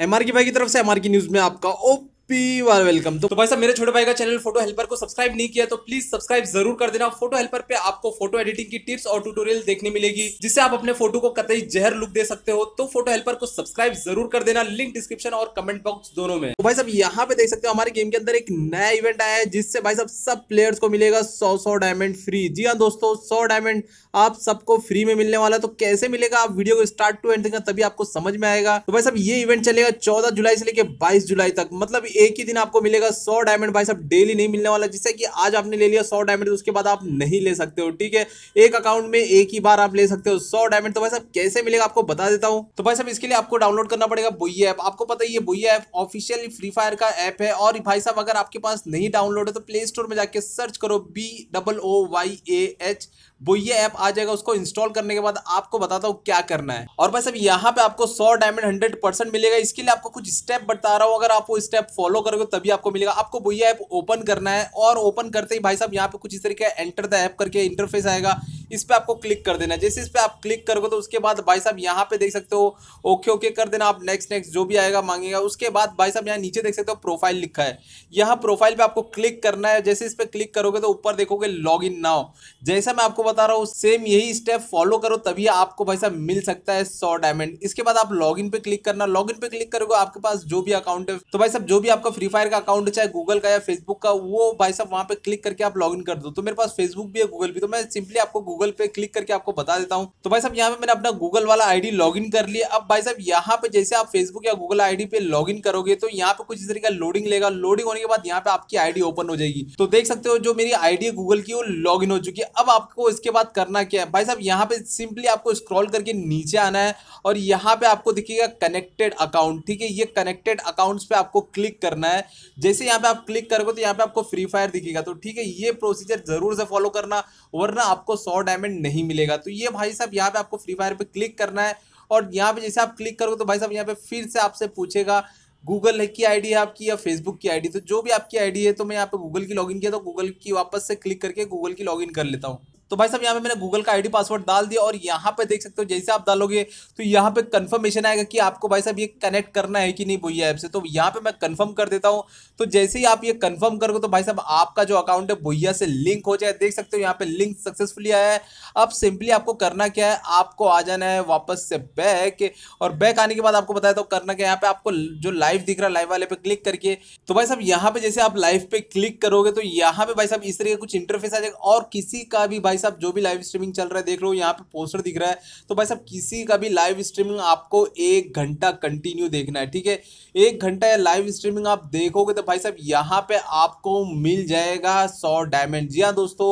M की भाई की तरफ से एम की न्यूज़ में आपका ओप वेलकम तो, तो भाई साहब मेरे छोटे भाई का चैनल फोटो हेल्पर को सब्सक्राइब नहीं किया तो प्लीज सब्सक्राइब जरूर कर देना फोटो हेल्पर पे आपको फोटो एडिटिंग की टिप्स और ट्यूटोरियल देखने मिलेगी जिससे आप अपने फोटो को कतई जहर लुक दे सकते हो तो फोटो हेल्पर को सब्सक्राइब जरूर कर देना लिंक डिस्क्रिप्शन और कमेंट बॉक्स दोनों में तो भाई साहब यहाँ पे देख सकते हो हमारे गेम के अंदर एक नया इवेंट आया है जिससे भाई साहब सब प्लेयर्स को मिलेगा सौ सौ डायमंड फ्री जी हाँ दोस्तों सौ डायमंड आप सबको फ्री में मिलने वाला तो कैसे मिलेगा आप वीडियो को स्टार्ट टू एंड तभी आपको समझ में आएगा तो भाई साहब ये इवेंट चलेगा चौदह जुलाई से लेकर बाईस जुलाई तक मतलब एक ही दिन आपको मिलेगा सौ डायमंड भाई साहब डेली नहीं मिलने वाला जिससे कि आज आपने ले लिया सौ डायमंड तो उसके बाद आप नहीं ले सकते हो ठीक है एक अकाउंट में एक ही बार आप ले सकते हो सौ डायमंड तो भाई साहब कैसे मिलेगा आपको बता देता हूँ तो भाई साहब इसके लिए आपको डाउनलोड करना पड़ेगा बोइए ऐप आपको पता ही ये ऐप ऑफिशियली फ्री फायर का ऐप है और भाई साहब अगर आपके पास नहीं डाउनलोड है तो प्ले स्टोर में जाकर सर्च करो B double O Y A H वो ये ऐप आ जाएगा उसको इंस्टॉल करने के बाद आपको बताता हूँ क्या करना है और भाई सब यहाँ पे आपको सौ डायमंड हंड्रेड परसेंट मिलेगा इसके लिए आपको कुछ स्टेप बता रहा हूँ अगर आप वो स्टेप फॉलो करोगे तभी आपको मिलेगा आपको वो ये ऐप ओपन करना है और ओपन करते ही भाई साहब यहाँ पे कुछ इस तरीके एंटर द ऐप करके इंटरफेस आएगा इस पर आपको क्लिक कर देना जैसे इस पर आप क्लिक करोगे तो उसके बाद भाई साहब यहाँ पे देख सकते हो ओके ओके कर देना आप नेक्स्ट नेक्स्ट जो भी आएगा मांगेगा उसके बाद भाई साहब यहाँ नीचे देख सकते हो प्रोफाइल लिखा है यहाँ प्रोफाइल पर आपको क्लिक करना है जैसे इस पर क्लिक करोगे तो ऊपर देखोगे लॉग इन नाउ जैसा मैं आपको बता रहा हूँ सेम यही स्टेप फॉलो करो तभी आपको भाई साहब मिल सकता है सौ डायमंड इसके बाद आप लॉग इन पे क्लिक करना लॉग इन पे क्लिक करोगे आपके पास जो भी अकाउंट है तो भाई साहब जो भी आपका फ्री फायर का अकाउंट चाहे गूगल का या फेसबुक का वो भाई साहब वहाँ पे क्लिक करके आप लॉग इन कर दो तो मेरे पास फेसबुक भी है गूगल भी तो मैं सिंपली आपको गूगल गूगल पे क्लिक करके आपको बता देता हूँ तो भाई साहब यहाँ पे मैंने अपना गूगल वाला आईडी लॉगिन कर लिया अब भाई साहब यहाँ पे जैसे आप फेसबुक या गूगल आईडी पे लॉगिन करोगे तो यहाँ पे कुछ इस तरीके का लोडिंग लेगा लोडिंग होने के बाद यहाँ पे आपकी आईडी ओपन हो जाएगी तो देख सकते हो जो मेरी आईडी है गूगल की वो लॉगिन हो चुकी है अब आपको इसके बाद करना क्या है भाई साहब यहाँ पे सिंपली आपको स्क्रॉल करके नीचे आना है और यहाँ पे आपको दिखेगा कनेक्टेड अकाउंट ठीक है ये कनेक्टेड अकाउंट्स पे आपको क्लिक करना है जैसे यहाँ पे आप क्लिक करोगे तो यहाँ पे आपको फ्री फायर दिखेगा तो ठीक है ये प्रोसीजर जरूर से फॉलो करना वरना आपको सौ डायमंड नहीं मिलेगा तो ये भाई साहब यहाँ पे आपको फ्री फायर पे क्लिक करना है और यहाँ पे जैसे आप क्लिक करोगे तो भाई साहब यहाँ पे फिर से आपसे पूछेगा गूगल की आईडी है आपकी या फेसबुक की आईडी तो जो भी आपकी आईडी है तो मैं यहाँ पे गूगल की लॉगिन किया तो गूगल की वापस से क्लिक करके गूगल की लॉगिन कर लेता हूँ तो भाई साहब यहाँ पे मैंने गूगल का आईडी पासवर्ड डाल दिया और यहाँ पे देख सकते हो जैसे आप डालोगे तो यहाँ पे कंफर्मेशन आएगा कि आपको भाई साहब ये कनेक्ट करना है कि नहीं बोइया ऐप से तो यहाँ पे मैं कंफर्म कर देता हूँ तो जैसे ही आप ये कंफर्म करोगे तो भाई साहब आपका जो अकाउंट है बोइया से लिंक हो जाए देख सकते हो यहाँ पे लिंक सक्सेसफुली आया है अब सिंपली आपको करना क्या है आपको आ जाना है वापस से बैक और बैक आने के बाद आपको बताया तो करना क्या यहाँ पे आपको जो लाइव दिख रहा है लाइव वाले पे क्लिक करके तो भाई साहब यहाँ पे जैसे आप लाइव पे क्लिक करोगे तो यहाँ पे भाई साहब इस तरह कुछ इंटरफेस आ जाएगा और किसी का भी भाई भाई साहब जो भी लाइव स्ट्रीमिंग चल रहा है देख लो यहाँ पे पोस्टर दिख रहा है तो भाई साहब किसी का भी लाइव स्ट्रीमिंग आपको एक घंटा कंटिन्यू देखना है ठीक है एक घंटा या लाइव स्ट्रीमिंग आप देखोगे तो भाई साहब यहाँ पे आपको मिल जाएगा सौ डायमंड जी हाँ दोस्तों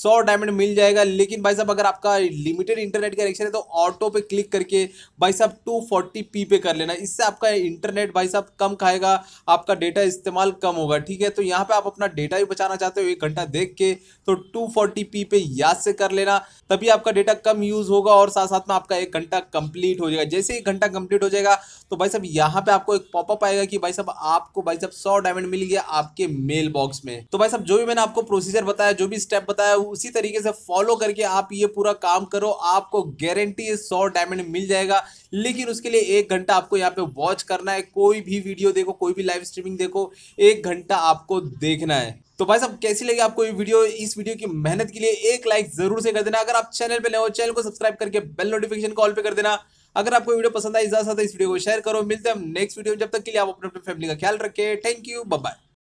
सौ डायमंड मिल जाएगा लेकिन भाई साहब अगर आपका लिमिटेड इंटरनेट कनेक्शन है तो ऑटो पे क्लिक करके भाई साहब टू पी पे कर लेना इससे आपका इंटरनेट भाई साहब कम खाएगा आपका डेटा इस्तेमाल कम होगा ठीक है तो यहाँ पे आप अपना डेटा भी बचाना चाहते हो एक घंटा देख के तो टू पी पे या हाथ से कर लेना तभी आपका डेटा कम यूज होगा और साथ साथ में आपका एक घंटा कंप्लीट हो जाएगा जैसे एक घंटा कंप्लीट हो जाएगा तो भाई साहब यहाँ पे आपको एक पॉपअप आएगा कि भाई साहब आपको भाई साहब सौ डायमंड मिल गया आपके मेल बॉक्स में तो भाई साहब जो भी मैंने आपको प्रोसीजर बताया जो भी स्टेप बताया उसी तरीके से फॉलो करके आप ये पूरा काम करो आपको गारंटी सौ डायमंड मिल जाएगा लेकिन उसके लिए एक घंटा आपको यहाँ पे वॉच करना है कोई भी वीडियो देखो कोई भी लाइव स्ट्रीमिंग देखो एक घंटा आपको देखना है तो भाई साहब कैसी लगी आपको ये वीडियो इस वीडियो की मेहनत के लिए एक लाइक जरूर से कर देना अगर आप चैनल पे नए हो चैनल को सब्सक्राइब करके बेल नोटिफिकेशन कॉल पे कर देना अगर आपको वीडियो पसंद आई ज्यादा है इस वीडियो को शेयर करो मिलते हैं नेक्स्ट वीडियो जब तक के लिए आप अपने अपने फैमिली का ख्याल रखें थैंक यू बाय